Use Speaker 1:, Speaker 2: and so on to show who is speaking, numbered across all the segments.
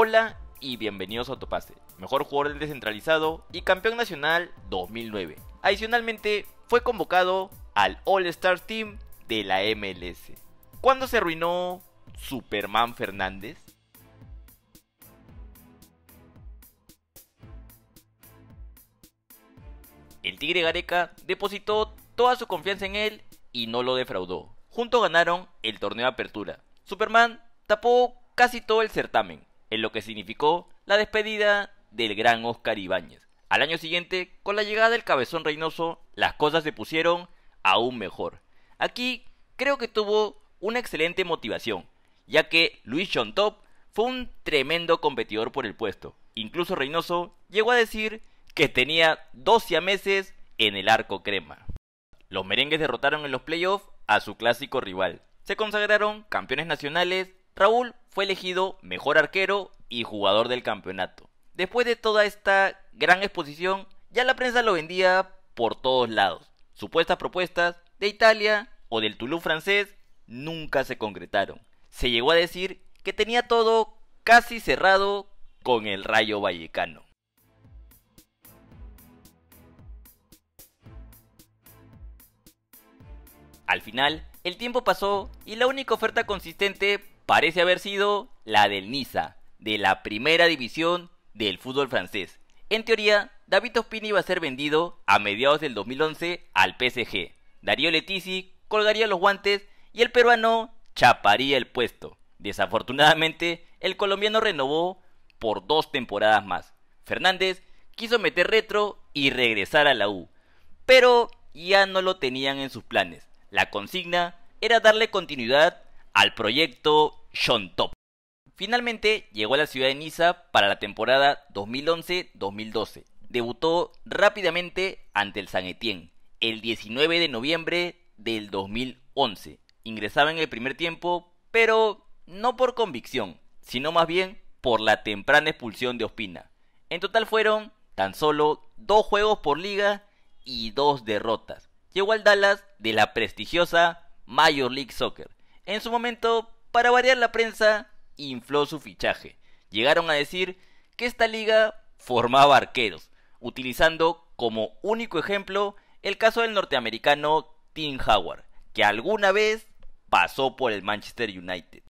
Speaker 1: Hola y bienvenidos a Topase, mejor jugador del descentralizado y campeón nacional 2009. Adicionalmente, fue convocado al All-Star Team de la MLS. ¿Cuándo se arruinó Superman Fernández? El Tigre Gareca depositó toda su confianza en él y no lo defraudó. Juntos ganaron el torneo de apertura. Superman tapó casi todo el certamen, en lo que significó la despedida del gran Oscar Ibáñez. Al año siguiente, con la llegada del cabezón Reynoso, las cosas se pusieron aún mejor. Aquí creo que tuvo una excelente motivación, ya que Luis Chontop fue un tremendo competidor por el puesto. Incluso Reynoso llegó a decir que tenía 12 meses en el arco crema. Los merengues derrotaron en los playoffs a su clásico rival. Se consagraron campeones nacionales Raúl fue elegido mejor arquero y jugador del campeonato. Después de toda esta gran exposición, ya la prensa lo vendía por todos lados. Supuestas propuestas de Italia o del Toulouse francés nunca se concretaron. Se llegó a decir que tenía todo casi cerrado con el Rayo Vallecano. Al final, el tiempo pasó y la única oferta consistente parece haber sido la del Niza, de la primera división del fútbol francés. En teoría, David Ospina iba a ser vendido a mediados del 2011 al PSG. Darío Letizi colgaría los guantes y el peruano chaparía el puesto. Desafortunadamente, el colombiano renovó por dos temporadas más. Fernández quiso meter retro y regresar a la U, pero ya no lo tenían en sus planes. La consigna era darle continuidad al proyecto Top. Finalmente llegó a la ciudad de Niza para la temporada 2011-2012. Debutó rápidamente ante el San Etienne el 19 de noviembre del 2011. Ingresaba en el primer tiempo, pero no por convicción, sino más bien por la temprana expulsión de Ospina. En total fueron tan solo dos juegos por liga y dos derrotas. Llegó al Dallas de la prestigiosa Major League Soccer. En su momento para variar la prensa, infló su fichaje. Llegaron a decir que esta liga formaba arqueros, utilizando como único ejemplo el caso del norteamericano Tim Howard, que alguna vez pasó por el Manchester United.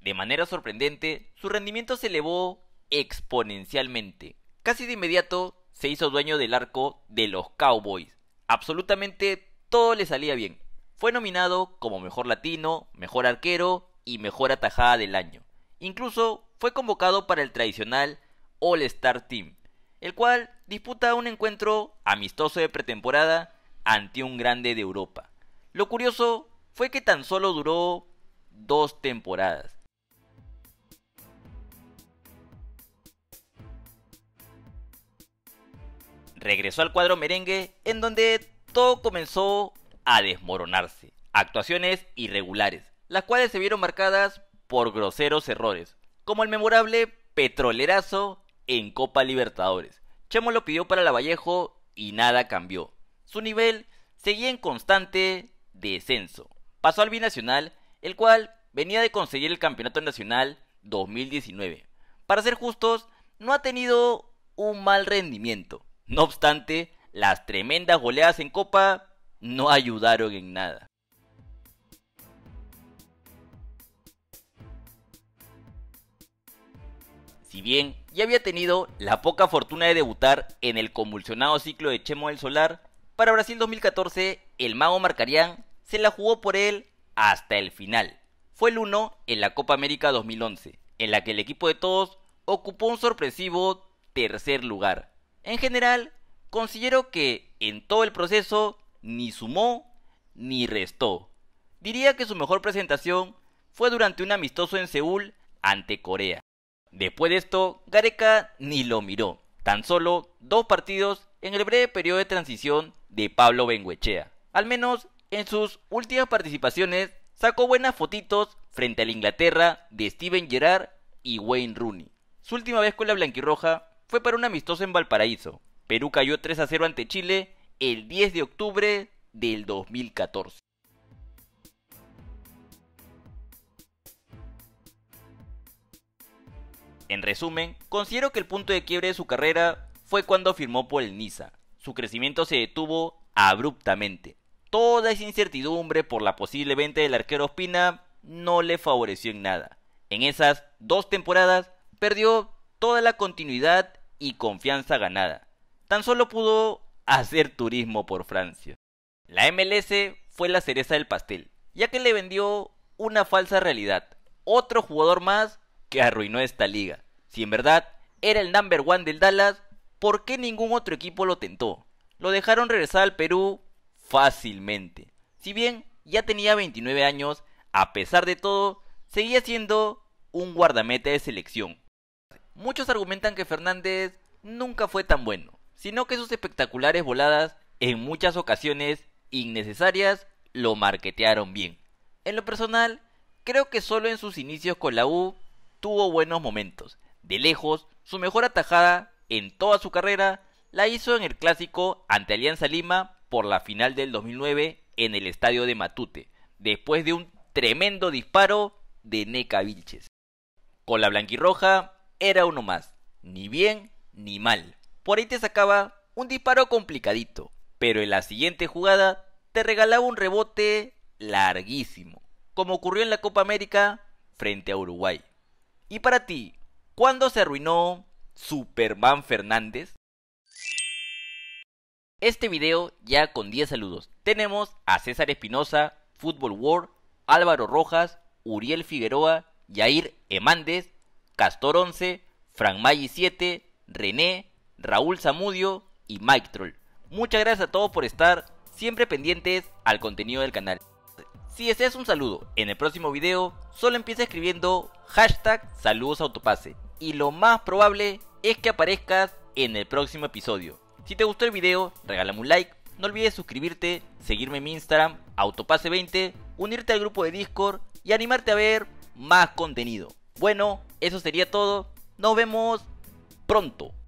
Speaker 1: De manera sorprendente, su rendimiento se elevó exponencialmente. Casi de inmediato se hizo dueño del arco de los Cowboys. Absolutamente todo le salía bien. Fue nominado como mejor latino, mejor arquero y mejor atajada del año. Incluso fue convocado para el tradicional All-Star Team, el cual disputa un encuentro amistoso de pretemporada ante un grande de Europa. Lo curioso fue que tan solo duró dos temporadas. Regresó al cuadro merengue en donde todo comenzó a desmoronarse. Actuaciones irregulares, las cuales se vieron marcadas por groseros errores, como el memorable petrolerazo en Copa Libertadores. Chemo lo pidió para Vallejo y nada cambió. Su nivel seguía en constante descenso. Pasó al binacional, el cual venía de conseguir el Campeonato Nacional 2019. Para ser justos, no ha tenido un mal rendimiento. No obstante, las tremendas goleadas en Copa no ayudaron en nada. Si bien ya había tenido la poca fortuna de debutar en el convulsionado ciclo de Chemo del Solar, para Brasil 2014 el mago Marcarián se la jugó por él hasta el final. Fue el uno en la Copa América 2011, en la que el equipo de todos ocupó un sorpresivo tercer lugar. En general, considero que en todo el proceso ni sumó ni restó. Diría que su mejor presentación fue durante un amistoso en Seúl ante Corea. Después de esto, Gareca ni lo miró. Tan solo dos partidos en el breve periodo de transición de Pablo Benguechea. Al menos en sus últimas participaciones sacó buenas fotitos frente a la Inglaterra de Steven Gerrard y Wayne Rooney. Su última vez con la blanquirroja fue para un amistoso en Valparaíso. Perú cayó 3 a 0 ante Chile el 10 de octubre del 2014. En resumen, considero que el punto de quiebre de su carrera fue cuando firmó por el Niza. Su crecimiento se detuvo abruptamente. Toda esa incertidumbre por la posible venta del arquero Ospina no le favoreció en nada. En esas dos temporadas perdió toda la continuidad y confianza ganada. Tan solo pudo hacer turismo por Francia. La MLS fue la cereza del pastel, ya que le vendió una falsa realidad. Otro jugador más que arruinó esta liga. Si en verdad era el number one del Dallas, ¿por qué ningún otro equipo lo tentó? Lo dejaron regresar al Perú fácilmente. Si bien ya tenía 29 años, a pesar de todo, seguía siendo un guardameta de selección. Muchos argumentan que Fernández nunca fue tan bueno, sino que sus espectaculares voladas, en muchas ocasiones innecesarias, lo marquetearon bien. En lo personal, creo que solo en sus inicios con la U tuvo buenos momentos. De lejos, su mejor atajada en toda su carrera la hizo en el clásico ante Alianza Lima por la final del 2009 en el estadio de Matute, después de un tremendo disparo de Neca Vilches. Con la blanquirroja era uno más, ni bien ni mal. Por ahí te sacaba un disparo complicadito, pero en la siguiente jugada te regalaba un rebote larguísimo, como ocurrió en la Copa América frente a Uruguay. Y para ti, ¿cuándo se arruinó Superman Fernández? Este video ya con 10 saludos. Tenemos a César Espinosa, Football World, Álvaro Rojas, Uriel Figueroa, Jair Emández, Castor 11, Frank Maggi 7, René, Raúl Zamudio y Mike Troll. Muchas gracias a todos por estar siempre pendientes al contenido del canal. Si deseas un saludo en el próximo video, solo empieza escribiendo hashtag saludos y lo más probable es que aparezcas en el próximo episodio. Si te gustó el video, regálame un like, no olvides suscribirte, seguirme en mi Instagram autopase20, unirte al grupo de Discord y animarte a ver más contenido. Bueno, eso sería todo, nos vemos pronto.